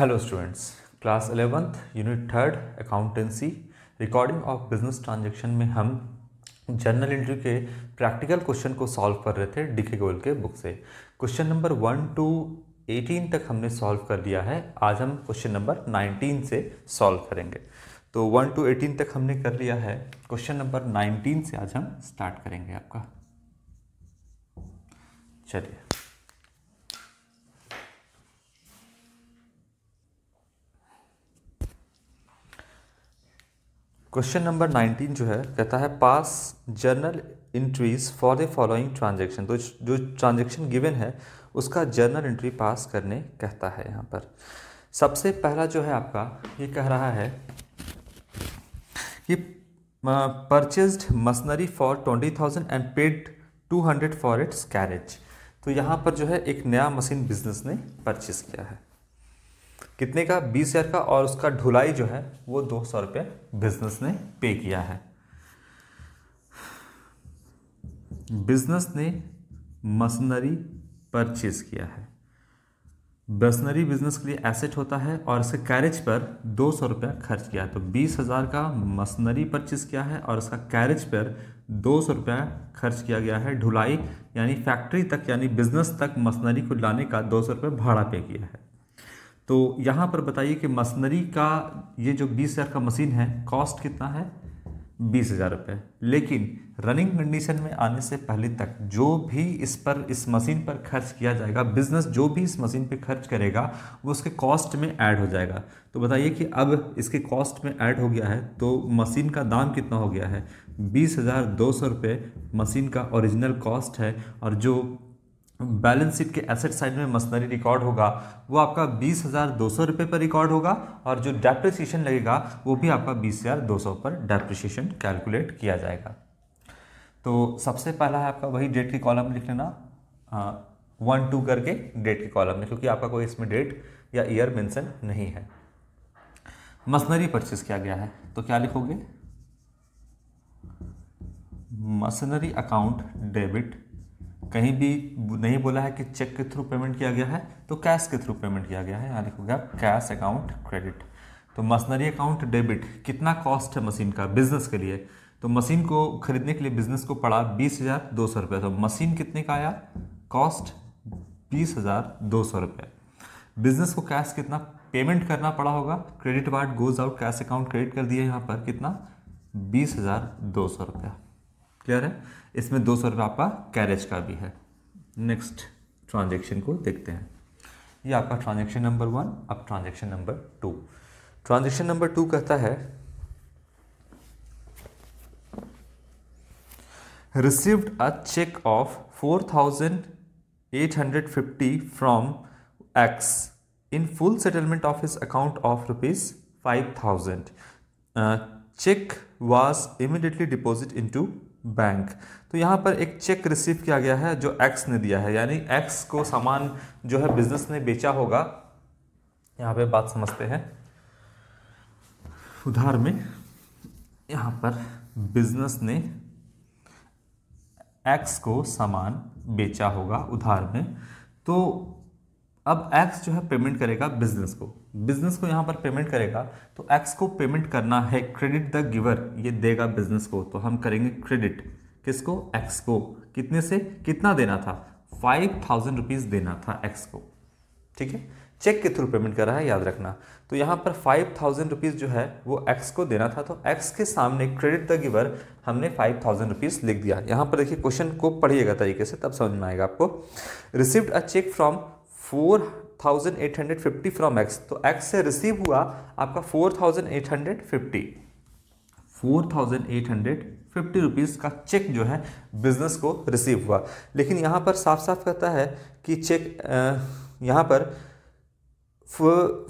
Hello students class eleventh unit third accountancy recording of business transaction में हम journal interview के practical question को solve कर रहे थे डीके गोयल के बुक से question number one two eighteen तक हमने सॉल्व कर दिया है आज हम क्वेश्चन नंबर नाइनटीन से सॉल्व करेंगे तो वन टू एटीन तक हमने कर लिया है क्वेश्चन नंबर नाइनटीन से आज हम स्टार्ट करेंगे आपका चलिए क्वेश्चन नंबर नाइनटीन जो है कहता है pass journal entries for the following transaction तो जो ट्रांजेक्शन गिवन है उसका जर्नल इंट्री पास करने कहता है यहाँ पर सबसे पहला जो है आपका ये कह रहा है कि purchase machinery for twenty thousand and paid two hundred for its carriage तो यहाँ पर जो है एक नया मशीन बिजनेस ने परचेज किया है कितने का बीस हज़ार का और उसका ढुलाई जो है वो दो सौ रुपये बिजनेस ने पे किया है बिजनेस ने मशीनरी परचेज किया है मशीनरी बिजनेस के लिए एसेट होता है और इसके कैरेज पर दो सौ रुपया खर्च किया है तो बीस हज़ार का मशीनरी परचेज किया है और इसका कैरेज पर दो सौ रुपया खर्च किया गया है ढुलाई यानी फैक्ट्री तक यानी बिजनेस तक मशीनरी को लाने का दो सौ रुपये भाड़ा पे किया है तो यहाँ पर बताइए कि मसनरी का ये जो बीस हज़ार का मशीन है कॉस्ट कितना है बीस हज़ार रुपये लेकिन रनिंग कंडीशन में आने से पहले तक जो भी इस पर इस मशीन पर खर्च किया जाएगा बिजनेस जो भी इस मशीन पर खर्च करेगा वो उसके कॉस्ट में ऐड हो जाएगा तो बताइए कि अब इसके कॉस्ट में ऐड हो गया है तो मशीन का दाम कितना हो गया है बीस हज़ार दो सौ रुपये मशीन का ओरिजिनल कॉस्ट है और जो बैलेंस शीट के एसेट साइड में मसनरी रिकॉर्ड होगा वो आपका बीस हज़ार दो सौ रुपये पर रिकॉर्ड होगा और जो डेप्रिसिएशन लगेगा वो भी आपका बीस हज़ार दो सौ पर डेप्रिसिएशन कैलकुलेट किया जाएगा तो सबसे पहला है आपका वही डेट की कॉलम लिख लेना वन टू करके डेट की कॉलम में क्योंकि आपका कोई इसमें डेट या ईयर मेंशन नहीं है मसनरी परचेज किया गया है तो क्या लिखोगे मसनरी अकाउंट डेबिट कहीं भी नहीं बोला है कि चेक के थ्रू पेमेंट किया गया है तो कैश के थ्रू पेमेंट किया गया है यहाँ लिखोगे आप कैश अकाउंट क्रेडिट तो मशीनरी अकाउंट डेबिट कितना कॉस्ट है मशीन का बिजनेस के लिए तो मशीन को खरीदने के लिए बिजनेस को पड़ा बीस हज़ार दो सौ रुपये तो मशीन कितने का आया कॉस्ट बीस हज़ार दो सौ रुपये बिजनेस को कैश कितना पेमेंट करना पड़ा होगा credit card goes out cash account credit कर दिया यहाँ पर कितना बीस हज़ार दो सौ रुपया क्लियर है इसमें दो सौ रुपये आपका कैरेज का भी है नेक्स्ट ट्रांजेक्शन को देखते हैं ये आपका ट्रांजेक्शन नंबर वन अब transaction number two transaction number two कहता है received a cheque of four thousand eight hundred fifty from X in full settlement of his account of rupees five thousand cheque was immediately deposit into bank तो यहाँ पर एक check receive किया गया है जो एक्स ने दिया है यानी एक्स को सामान जो है बिजनेस ने बेचा होगा यहाँ पे बात समझते हैं उधार में यहाँ पर बिजनेस ने एक्स को सामान बेचा होगा उधार में तो अब एक्स जो है पेमेंट करेगा बिजनेस को बिजनेस को यहाँ पर पेमेंट करेगा तो एक्स को पेमेंट करना है क्रेडिट द गिवर ये देगा बिजनेस को तो हम करेंगे क्रेडिट किसको एक्स को कितने से कितना देना था फाइव थाउजेंड रुपीज़ देना था एक्स को ठीक है चेक के थ्रू पेमेंट कर रहा है याद रखना तो यहाँ पर फाइव थाउजेंड रुपीज़ जो है वो एक्स को देना था तो एक्स के सामने क्रेडिट द गिवर हमने फाइव थाउजेंड रुपीज़ लिख दिया यहाँ पर देखिए क्वेश्चन को पढ़िएगा तरीके से तब समझ में आएगा आपको received a cheque from four thousand eight hundred fifty from X तो एक्स से रिसीव हुआ आपका four thousand eight hundred fifty four thousand eight hundred fifty rupees का चेक जो है बिजनेस को रिसीव हुआ लेकिन यहां पर साफ साफ कहता है कि चेक यहाँ पर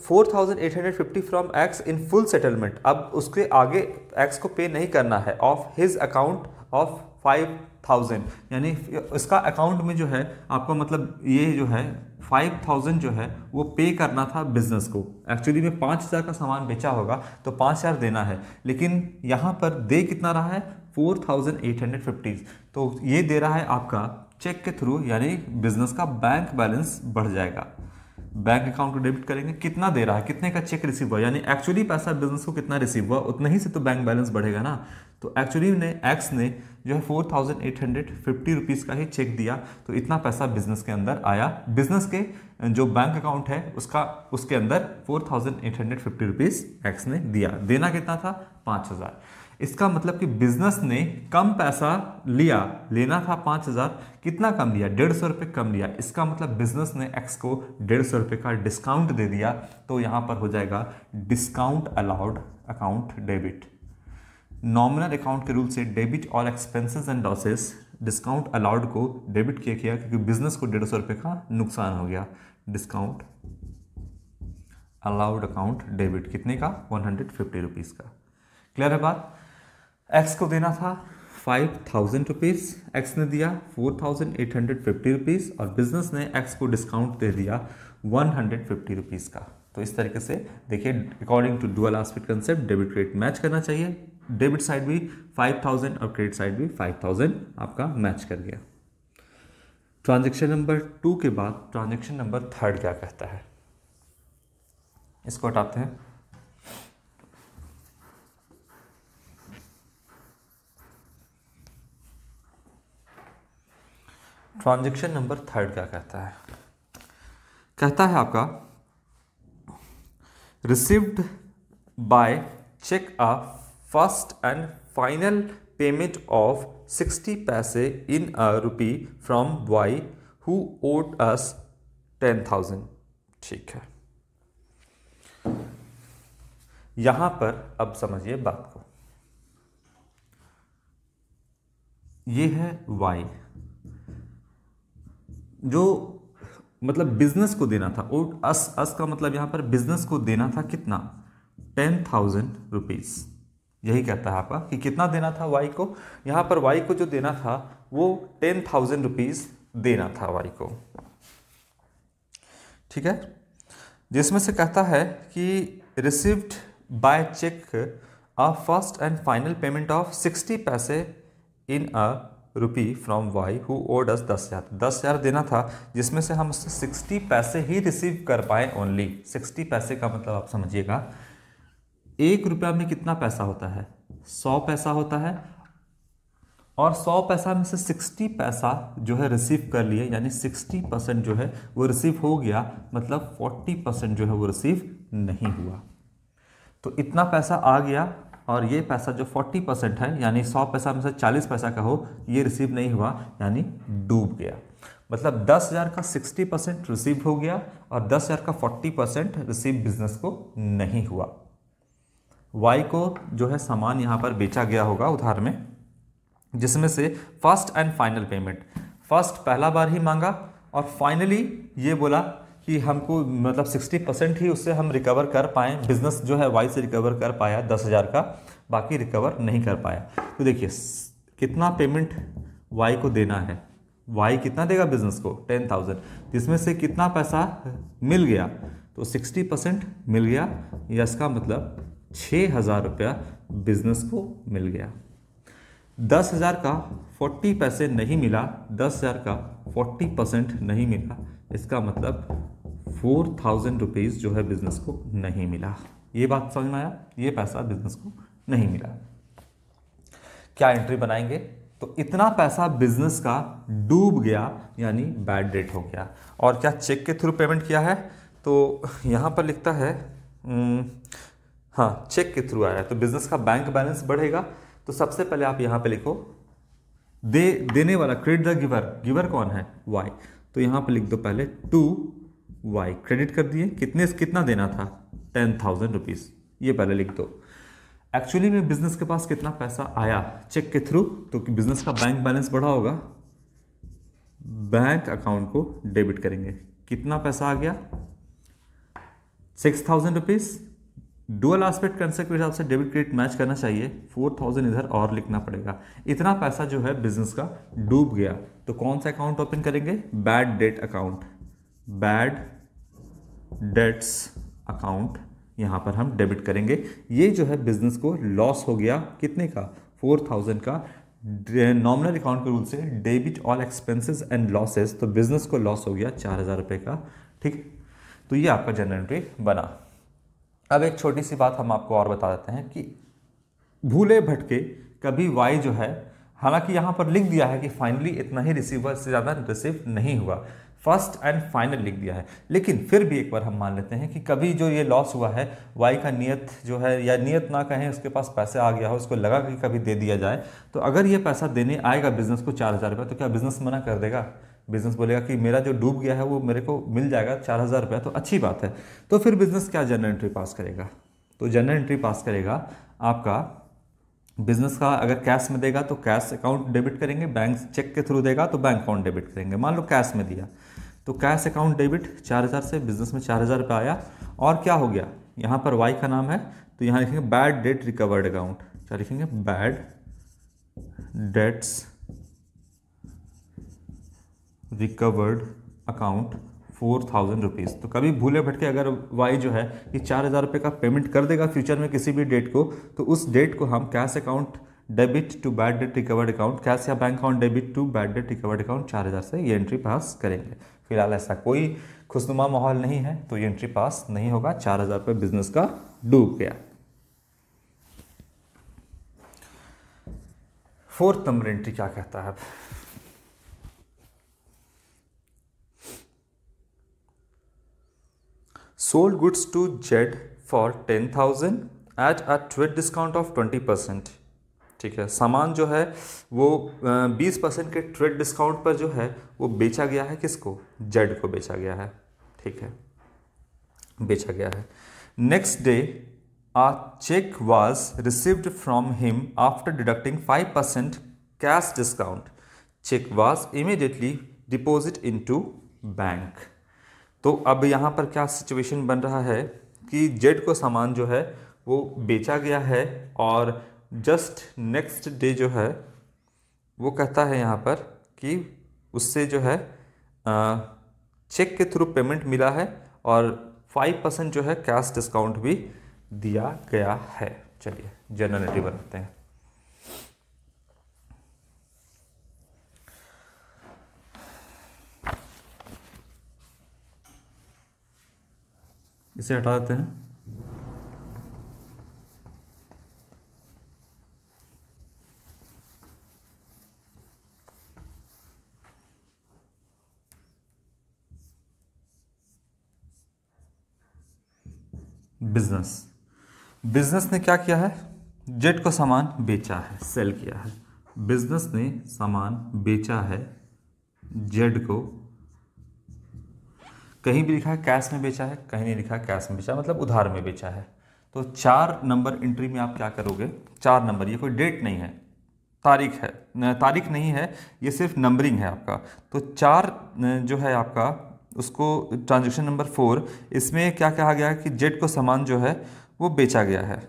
four thousand eight hundred fifty from X in full settlement अब उसके आगे एक्स को पे नहीं करना है of his account of five thousand यानी इसका अकाउंट में जो है आपको मतलब ये जो है फाइव थाउजेंड जो है वो पे करना था बिज़नेस को एक्चुअली में पाँच हज़ार का सामान बेचा होगा तो पाँच हज़ार देना है लेकिन यहाँ पर दे कितना रहा है four thousand eight hundred fifties तो ये दे रहा है आपका चेक के थ्रू यानी बिज़नेस का बैंक बैलेंस बढ़ जाएगा बैंक अकाउंट को डेबिट करेंगे कितना दे रहा है कितने का चेक रिसीव हुआ यानी एक्चुअली पैसा बिजनेस को कितना रिसीव हुआ उतना ही से तो बैंक बैलेंस बढ़ेगा ना तो एक्चुअली ने एक्स ने जो है four thousand eight hundred fifty rupees का ही चेक दिया तो इतना पैसा बिजनेस के अंदर आया बिजनेस के जो बैंक अकाउंट है उसका उसके अंदर four thousand eight hundred fifty rupees X ने दिया देना कितना था पाँच हज़ार इसका मतलब कि बिजनेस ने कम पैसा लिया लेना था पाँच हज़ार कितना कम लिया डेढ़ सौ रुपये कम लिया इसका मतलब बिजनेस ने एक्स को डेढ़ सौ रुपये का डिस्काउंट दे दिया तो यहाँ पर हो जाएगा discount allowed account debit nominal account के रूल से डेबिट और expenses and losses discount allowed को डेबिट किया गया क्योंकि बिजनेस को डेढ़ सौ रुपये का नुकसान हो गया डिस्काउंट अलाउड अकाउंट डेबिट कितने का वन हंड्रेड फिफ्टी रुपीज़ का क्लियर है बात एक्स को देना था फाइव थाउजेंड रुपीज़ एक्स ने दिया four thousand eight hundred fifty rupees और बिजनेस ने एक्स को डिस्काउंट दे दिया वन हंड्रेड फिफ्टी रुपीज़ का तो इस तरीके से देखिए according to dual aspect concept debit credit match करना चाहिए डेबिट साइड भी 5000 और क्रेडिट साइड भी 5000 आपका मैच कर गया ट्रांजेक्शन नंबर टू के बाद ट्रांजेक्शन नंबर थर्ड क्या कहता है इसको हटाते हैं ट्रांजेक्शन नंबर थर्ड क्या कहता है कहता है आपका received by cheque a and final payment of sixty paise in a rupee from Y who who us ten thousand ठीक है यहां पर अब समझिए बात को ये है वाई जो मतलब बिजनेस को देना था और अस अस का मतलब यहां पर बिजनेस को देना था कितना टेन थाउजेंड रुपीज़ यही कहता है आपका कि कितना देना था वाई को यहाँ पर वाई को जो देना था वो टेन थाउजेंड रुपीज़ देना था वाई को ठीक है जिसमें से कहता है कि received by cheque a first and final payment of sixty paise in a rupee from Y who owed दस हज़ार दस हज़ार देना था जिसमें से हम सिक्सटी पैसे ही रिसीव कर पाए ओनली सिक्सटी पैसे का मतलब आप समझिएगा एक रुपया में कितना पैसा होता है सौ पैसा होता है और सौ पैसा में से सिक्सटी पैसा जो है रिसीव कर लिए यानी सिक्सटी परसेंट जो है वो रिसीव हो गया मतलब फोर्टी परसेंट जो है वो रिसीव नहीं हुआ तो इतना पैसा आ गया और ये पैसा जो फोर्टी परसेंट है यानी सौ पैसा में से चालीस पैसा का हो ये रिसीव नहीं हुआ यानी डूब गया मतलब दस हज़ार का सिक्सटी परसेंट रिसीव हो गया और दस हज़ार का फोर्टी परसेंट रिसीव बिजनेस को नहीं हुआ वाई को जो है सामान यहाँ पर बेचा गया होगा उधार में जिसमें से first and final payment first पहला बार ही मांगा और फाइनली ये बोला कि हमको मतलब 60 परसेंट ही उससे हम रिकवर कर पाएँ बिजनेस जो है वाई से रिकवर कर पाया दस हज़ार का बाकी रिकवर नहीं कर पाया तो देखिए कितना पेमेंट वाई को देना है वाई कितना देगा बिजनेस को टेन थाउजेंड जिसमें से कितना पैसा मिल गया तो सिक्सटी परसेंट मिल गया या इसका मतलब छः हज़ार रुपया बिजनेस को मिल गया दस हज़ार का फोर्टी पैसे नहीं मिला दस हज़ार का फोर्टी परसेंट नहीं मिला इसका मतलब फोर थाउजेंड रुपीज़ जो है बिज़नेस को नहीं मिला ये बात समझ में आया ये पैसा बिज़नेस को नहीं मिला क्या एंट्री बनाएंगे तो इतना पैसा बिज़नेस का डूब गया यानी बैड डेट हो गया और क्या चेक के थ्रू पेमेंट किया है तो यहाँ पर लिखता है हम्म, हाँ चेक के थ्रू आया है तो बिजनेस का बैंक बैलेंस बढ़ेगा तो सबसे पहले आप यहाँ पे लिखो दे देने वाला क्रेडिट द गिवर गिवर कौन है वाई तो यहाँ पे लिख दो पहले टू वाई क्रेडिट कर दिए कितने कितना देना था टेन थाउजेंड रुपीज़ ये पहले लिख दो एक्चुअली में बिजनेस के पास कितना पैसा आया चेक के थ्रू तो बिजनेस का बैंक बैलेंस बढ़ा होगा बैंक अकाउंट को डेबिट करेंगे कितना पैसा आ गया six thousand rupees dual aspect concept के हिसाब से डेबिट क्रेडिट मैच करना चाहिए फोर थाउजेंड इधर और लिखना पड़ेगा इतना पैसा जो है बिजनेस का डूब गया तो कौन सा अकाउंट ओपन करेंगे bad debt account bad debts account यहाँ पर हम डेबिट करेंगे ये जो है बिजनेस को लॉस हो गया कितने का फोर थाउजेंड का नॉमिनल अकाउंट के रूल से debit all expenses and losses तो बिजनेस को लॉस हो गया चार हज़ार रुपये का ठीक तो ये आपका जनरल एंट्री बना अब एक छोटी सी बात हम आपको और बता देते हैं कि भूले भटके कभी वाई जो है हालांकि यहाँ पर लिख दिया है कि फाइनली इतना ही रिसीवर से ज़्यादा रिसीव नहीं हुआ फर्स्ट एंड फाइनल लिख दिया है लेकिन फिर भी एक बार हम मान लेते हैं कि कभी जो ये लॉस हुआ है वाई का नियत जो है या नियत ना कहें उसके पास पैसे आ गया हो उसको लगा कि कभी दे दिया जाए तो अगर ये पैसा देने आएगा बिजनेस को चार हज़ार रुपये तो क्या बिजनेस मना कर देगा बिज़नेस बोलेगा कि मेरा जो डूब गया है वो मेरे को मिल जाएगा चार हज़ार रुपया तो अच्छी बात है तो फिर बिज़नेस क्या जनरल एंट्री पास करेगा तो जनरल एंट्री पास करेगा आपका बिज़नेस का अगर कैश में देगा तो कैश अकाउंट डेबिट करेंगे बैंक चेक के थ्रू देगा तो बैंक अकाउंट डेबिट करेंगे मान लो कैश में दिया तो कैश अकाउंट डेबिट चार हज़ार से बिज़नेस में चार हज़ार रुपये आया और क्या हो गया यहाँ पर वाई का नाम है तो यहाँ लिखेंगे बैड डेट रिकवर्ड अकाउंट क्या लिखेंगे bad debts recovered account four thousand rupees तो कभी भूले भटके अगर वाई जो है ये चार हज़ार रुपये का पेमेंट कर देगा फ्यूचर में किसी भी डेट को तो उस डेट को हम cash account debit to bad debt recovered account cash या bank account debit to bad debt recovered account चार हज़ार से ये एंट्री पास करेंगे फिलहाल ऐसा कोई खुशनुमा माहौल नहीं है तो ये एंट्री पास नहीं होगा चार हज़ार रुपये बिजनेस का डूब गया फोर्थ नंबर एंट्री क्या कहता है sold goods to ten for 10,000 at a trade discount of 20%. ठीक है सामान जो है वो बीस परसेंट के ट्रेड डिस्काउंट पर जो है वो बेचा गया है किसको जेड को बेचा गया है ठीक है बेचा गया है next day a cheque was received from him after deducting five percent cash discount cheque was immediately deposit into bank तो अब यहाँ पर क्या सिचुएशन बन रहा है कि जेड को सामान जो है वो बेचा गया है और जस्ट नेक्स्ट डे जो है वो कहता है यहाँ पर कि उससे जो है चेक के थ्रू पेमेंट मिला है और फाइव परसेंट जो है कैश डिस्काउंट भी दिया गया है चलिए जर्नल बनाते हैं इसे हटा देते हैं बिजनेस बिजनेस ने क्या किया है जेट को सामान बेचा है सेल किया है बिजनेस ने सामान बेचा है जेड को कहीं भी लिखा है कैश में बेचा है कहीं नहीं लिखा कैश में बेचा मतलब उधार में बेचा है तो चार नंबर एंट्री में आप क्या करोगे चार नंबर ये कोई डेट नहीं है तारीख है तारीख नहीं है ये सिर्फ नंबरिंग है आपका तो चार जो है आपका उसको ट्रांजेक्शन नंबर फोर इसमें क्या कहा गया है कि जेट को सामान जो है वो बेचा गया है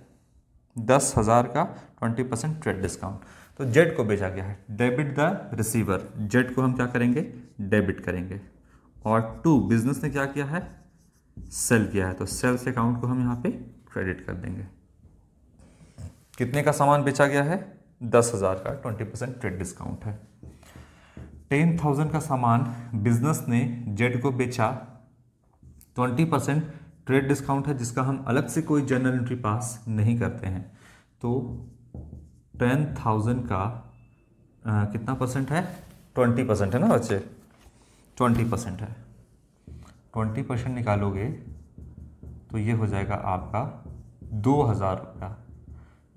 दस हज़ार का ट्वेंटी परसेंट ट्रेड डिस्काउंट तो जेट को बेचा गया है डेबिट द रिसीवर जेट को हम क्या करेंगे डेबिट करेंगे और टू बिजनेस ने क्या किया है सेल किया है तो सेल्स अकाउंट को हम यहाँ पे क्रेडिट कर देंगे कितने का सामान बेचा गया है दस हज़ार का ट्वेंटी परसेंट ट्रेड डिस्काउंट है टेन थाउजेंड का सामान बिजनेस ने जेड को बेचा ट्वेंटी परसेंट ट्रेड डिस्काउंट है जिसका हम अलग से कोई जर्नल एंट्री पास नहीं करते हैं तो टेन थाउजेंड का आ, कितना परसेंट है ट्वेंटी परसेंट है ना बच्चे ट्वेंटी परसेंट है ट्वेंटी परसेंट निकालोगे तो ये हो जाएगा आपका दो हज़ार रुपया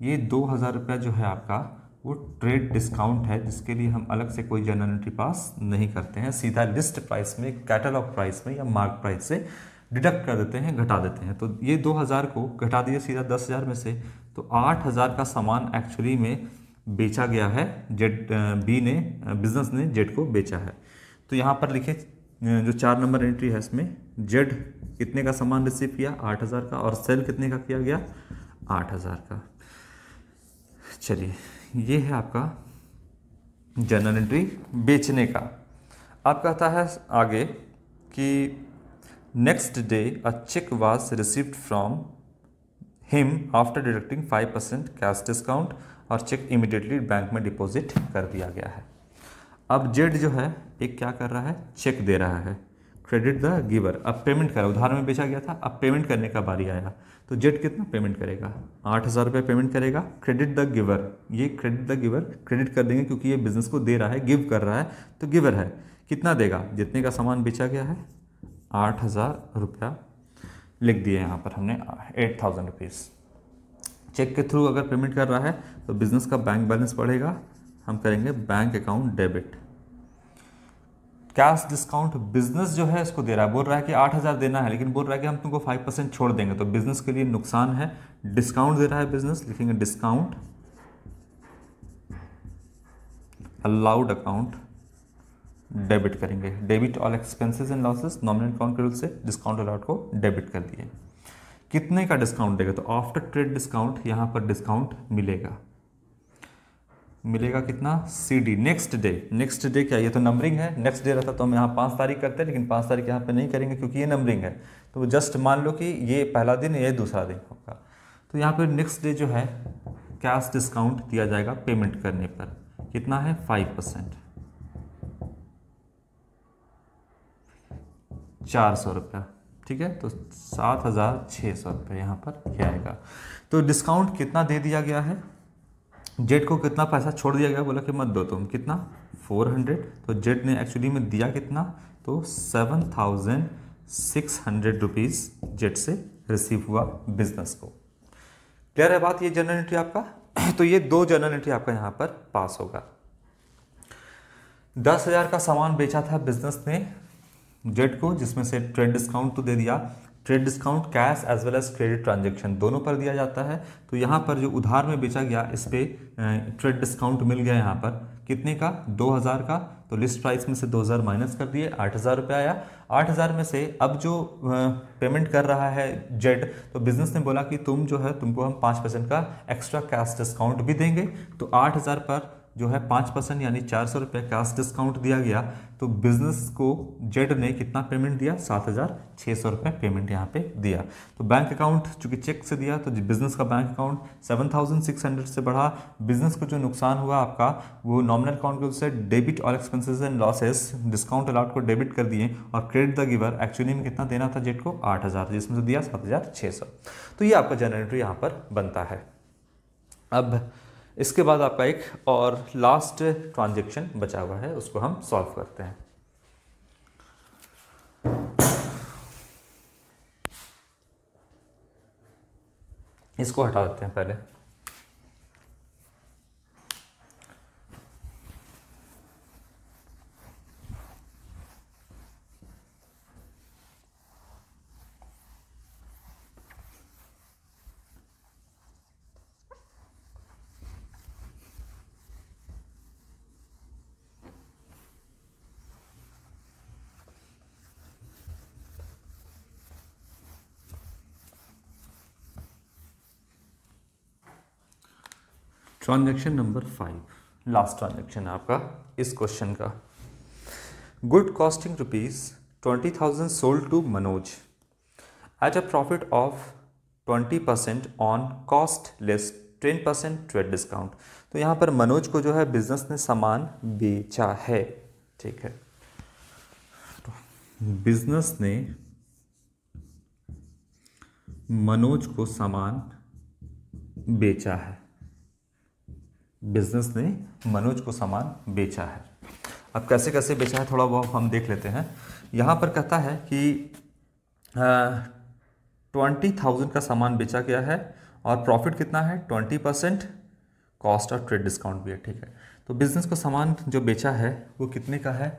ये दो हज़ार रुपया जो है आपका वो ट्रेड डिस्काउंट है जिसके लिए हम अलग से कोई जनरल एंट्री पास नहीं करते हैं सीधा लिस्ट प्राइस में कैटलॉग प्राइस में या मार्क प्राइस से डिडक्ट कर देते हैं घटा देते हैं तो ये दो हज़ार को घटा दिए सीधा दस हज़ार में से तो आठ हज़ार का सामान एक्चुअली में बेचा गया है जेड बी ने बिजनेस ने जेड को बेचा है तो यहाँ पर लिखे जो चार नंबर एंट्री है इसमें जेड कितने का सामान रिसीव किया आठ हज़ार का और सेल कितने का किया गया आठ हज़ार का चलिए ये है आपका जनरल एंट्री बेचने का आप कहता है आगे कि next day a cheque was received from him after deducting five percent cash discount और चेक इमिडिएटली बैंक में डिपॉजिट कर दिया गया है अब जेड जो है एक क्या कर रहा है चेक दे रहा है क्रेडिट द गिवर अब पेमेंट करा उधार में बेचा गया था अब पेमेंट करने का बारी आया तो जेड कितना पेमेंट करेगा आठ हज़ार रुपये पेमेंट करेगा क्रेडिट द गिवर ये क्रेडिट द गिवर क्रेडिट कर देंगे क्योंकि ये बिजनेस को दे रहा है गिव कर रहा है तो गिवर है कितना देगा जितने का सामान बेचा गया है आठ हज़ार रुपया लिख दिए यहाँ पर हमने एट थाउजेंड रुपीज़ चेक के थ्रू अगर पेमेंट कर रहा है तो बिज़नेस का बैंक बैलेंस बढ़ेगा हम करेंगे bank account debit cash discount business जो है इसको दे रहा है बोल रहा है कि आठ हज़ार देना है लेकिन बोल रहा है कि हम तुमको फाइव परसेंट छोड़ देंगे तो बिजनेस के लिए नुकसान है डिस्काउंट दे रहा है बिजनेस लिखेंगे डिस्काउंट अलाउड अकाउंट डेबिट करेंगे debit all expenses and losses nominal account के रूल से डिस्काउंट अलाउड को डेबिट कर दिए कितने का डिस्काउंट देगा तो आफ्टर ट्रेड डिस्काउंट यहां पर डिस्काउंट मिलेगा मिलेगा कितना C D next day next day क्या ये तो नंबरिंग है नेक्स्ट डे रहता तो हम यहाँ पाँच तारीख करते हैं लेकिन पाँच तारीख यहाँ पे नहीं करेंगे क्योंकि ये नंबरिंग है तो जस्ट मान लो कि ये पहला दिन ये दूसरा दिन होगा तो यहाँ पर नेक्स्ट डे जो है कैश डिस्काउंट दिया जाएगा पेमेंट करने पर कितना है फाइव परसेंट चार सौ रुपया ठीक है तो सात हज़ार छः सौ रुपये यहाँ पर आएगा तो डिस्काउंट कितना दे दिया गया है जेट को कितना पैसा छोड़ दिया गया बोला कि मत दो तुम कितना 400 तो जेट ने एक्चुअली में दिया कितना तो 7,600 रुपीज जेट से रिसीव हुआ बिजनेस को क्लियर है बात ये जनरल एंट्री आपका तो ये दो जनरल एंट्री आपका यहाँ पर पास होगा दस हज़ार का सामान बेचा था बिजनेस ने जेट को जिसमें से ट्रेड डिस्काउंट तो दे दिया trade discount cash as well as credit transaction दोनों पर दिया जाता है तो यहाँ पर जो उधार में बेचा गया इस पर ट्रेड डिस्काउंट मिल गया यहाँ पर कितने का 2000 का तो लिस्ट प्राइस में से 2000 माइनस कर दिए आठ हज़ार रुपये आया आठ हज़ार में से अब जो पेमेंट कर रहा है जेड तो बिज़नेस ने बोला कि तुम जो है तुमको हम पाँच परसेंट का एक्स्ट्रा कैश डिस्काउंट भी देंगे तो आठ हज़ार पर जो है पाँच परसेंट यानी चार सौ रुपये कैश डिस्काउंट दिया गया तो बिजनेस को जेड ने कितना पेमेंट दिया सात हज़ार छः सौ रुपये पेमेंट यहाँ पे दिया तो बैंक अकाउंट चूंकि चेक से दिया तो बिजनेस का bank account seven thousand six hundred से बढ़ा बिजनेस को जो नुकसान हुआ आपका वो नॉमिनल अकाउंट के उससे डेबिट और expenses and losses discount allowed को डेबिट कर दिए और क्रेडिट द गिवर एक्चुअली में कितना देना था जेड को आठ हज़ार जिसमें से दिया सात हज़ार छः सौ तो ये आपका जनरेटर यहाँ पर बनता है अब इसके बाद आपका एक और लास्ट ट्रांजेक्शन बचा हुआ है उसको हम सॉल्व करते हैं इसको हटा देते हैं पहले transaction number five last transaction आपका इस क्वेश्चन का good costing rupees twenty thousand sold to Manoj at a profit of twenty percent on cost less ten percent trade discount तो यहाँ पर मनोज को जो है बिजनेस ने सामान बेचा है ठीक है तो बिजनेस ने मनोज को सामान बेचा है बिजनेस ने मनोज को सामान बेचा है अब कैसे कैसे बेचा है थोड़ा बहुत हम देख लेते हैं यहाँ पर कहता है कि ट्वेंटी थाउजेंड का सामान बेचा गया है और प्रॉफिट कितना है ट्वेंटी परसेंट कॉस्ट और ट्रेड डिस्काउंट भी है ठीक है तो बिज़नेस का सामान जो बेचा है वो कितने का है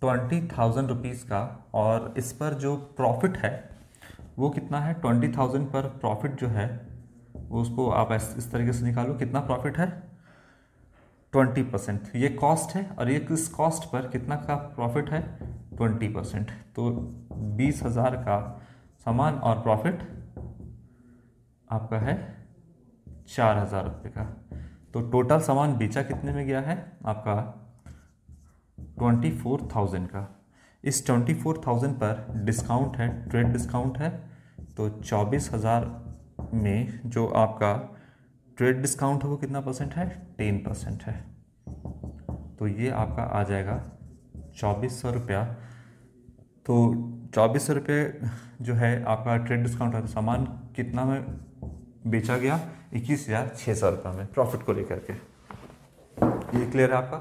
ट्वेंटी थाउजेंड रुपीज़ का और इस पर जो प्रॉफिट है वो कितना है ट्वेंटी थाउजेंड पर प्रॉफिट जो है उसको आप इस तरीके से निकालो कितना प्रॉफिट है ट्वेंटी परसेंट ये कॉस्ट है और ये इस कॉस्ट पर कितना का प्रॉफिट है ट्वेंटी परसेंट तो बीस हज़ार का सामान और प्रॉफिट आपका है चार हज़ार रुपये का तो टोटल सामान बेचा कितने में गया है आपका ट्वेंटी फोर थाउजेंड का इस ट्वेंटी फोर थाउजेंड पर डिस्काउंट है ट्रेड डिस्काउंट है तो चौबीस हज़ार में जो आपका ट्रेड डिस्काउंट है वो कितना परसेंट है टेन परसेंट है तो ये आपका आ जाएगा चौबीस सौ रुपया तो चौबीस सौ रुपये जो है आपका ट्रेड डिस्काउंट है तो सामान कितना में बेचा गया इक्कीस हज़ार छः सौ रुपये में प्रॉफिट को लेकर के ये क्लियर है आपका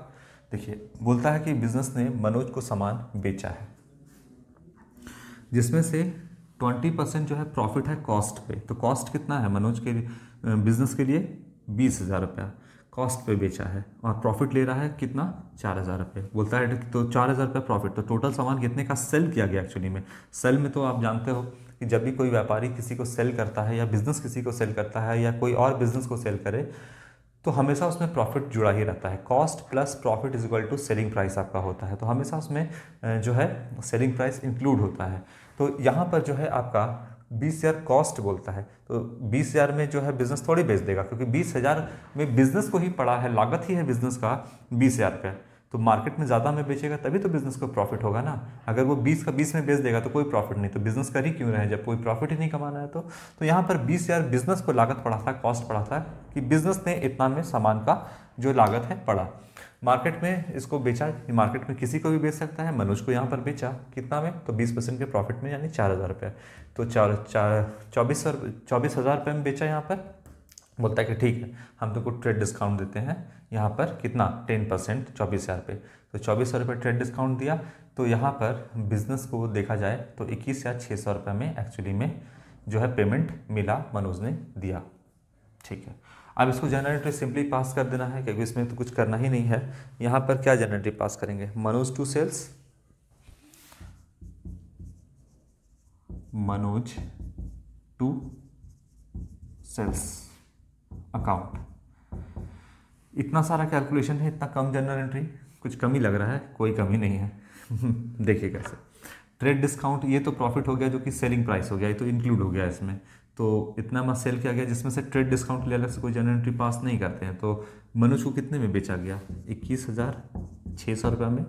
देखिए बोलता है कि बिजनेस ने मनोज को सामान बेचा है जिसमें से ट्वेंटी परसेंट जो है प्रॉफिट है कॉस्ट पे तो कॉस्ट कितना है मनोज के लिए बिज़नेस के लिए बीस हज़ार रुपया कॉस्ट पे बेचा है और प्रॉफिट ले रहा है कितना चार हज़ार रुपये बोलता है तो चार हज़ार रुपये प्रॉफिट तो टोटल सामान कितने का सेल किया गया एक्चुअली में सेल में तो आप जानते हो कि जब भी कोई व्यापारी किसी को सेल करता है या बिज़नेस किसी को सेल करता है या कोई और बिज़नेस को सेल करे तो हमेशा उसमें प्रॉफिट जुड़ा ही रहता है cost plus profit is equal to selling price आपका होता है तो हमेशा उसमें जो है सेलिंग प्राइस इंक्लूड होता है तो यहाँ पर जो है आपका बीस हज़ार कॉस्ट बोलता है तो बीस हज़ार में जो है बिज़नेस थोड़ी बेच देगा क्योंकि बीस हज़ार में बिज़नेस को ही पड़ा है लागत ही है बिज़नेस का बीस हज़ार रुपया तो मार्केट में ज़्यादा में बेचेगा तभी तो बिज़नेस को प्रॉफिट होगा ना अगर वो बीस का बीस में बेच देगा तो कोई प्रॉफिट नहीं तो बिज़नेस कर ही क्यों रहे जब कोई प्रॉफिट ही नहीं कमाना है तो तो यहाँ पर बीस यार बिज़नेस को लागत पड़ा था कॉस्ट पड़ा था कि बिज़नेस ने इतना में सामान का जो लागत है पड़ा मार्केट में इसको बेचा मार्केट में किसी को भी बेच सकता है मनोज को यहाँ पर बेचा कितना में तो बीस परसेंट के प्रॉफिट में यानी चार हज़ार रुपये तो चार चार चौबीस चौबीस हज़ार रुपये में बेचा यहाँ पर बोलता है कि ठीक है हम तुमको ट्रेड डिस्काउंट देते हैं यहाँ पर कितना टेन परसेंट चौबीस हज़ार पे तो चौबीस सौ रुपये ट्रेड डिस्काउंट दिया तो यहाँ पर बिज़नेस को देखा जाए तो इक्कीस हज़ार छः सौ रुपये में एक्चुअली में जो है पेमेंट मिला मनोज ने दिया ठीक है अब इसको जनरेटिव सिंपली पास कर देना है क्योंकि इसमें तो कुछ करना ही नहीं है यहाँ पर क्या जनरेटिव पास करेंगे Manoj to sales Manoj to sales account इतना सारा कैलकुलेशन है इतना कम जर्नल एंट्री कुछ कमी लग रहा है कोई कमी नहीं है देखिए कैसे ट्रेड डिस्काउंट ये तो प्रॉफिट हो गया जो कि सेलिंग प्राइस हो गया ये तो इंक्लूड हो गया इसमें तो इतना मत सेल किया गया जिसमें से ट्रेड डिस्काउंट ले अलग से कोई जर्नल एंट्री पास नहीं करते हैं तो मनुज को कितने में बेचा गया इक्कीस हज़ार छः सौ रुपये में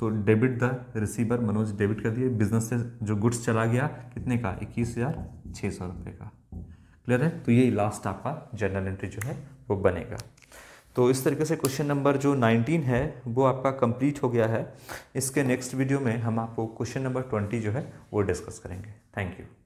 तो debit the receiver Manoj debit कर दिए बिजनेस से जो गुड्स चला गया कितने का इक्कीस हज़ार छः सौ रुपये का क्लियर है तो ये लास्ट आपका जर्नल एंट्री जो है वो बनेगा तो इस तरीके से क्वेश्चन नंबर जो 19 है वो आपका कंप्लीट हो गया है इसके नेक्स्ट वीडियो में हम आपको क्वेश्चन नंबर 20 जो है वो डिस्कस करेंगे थैंक यू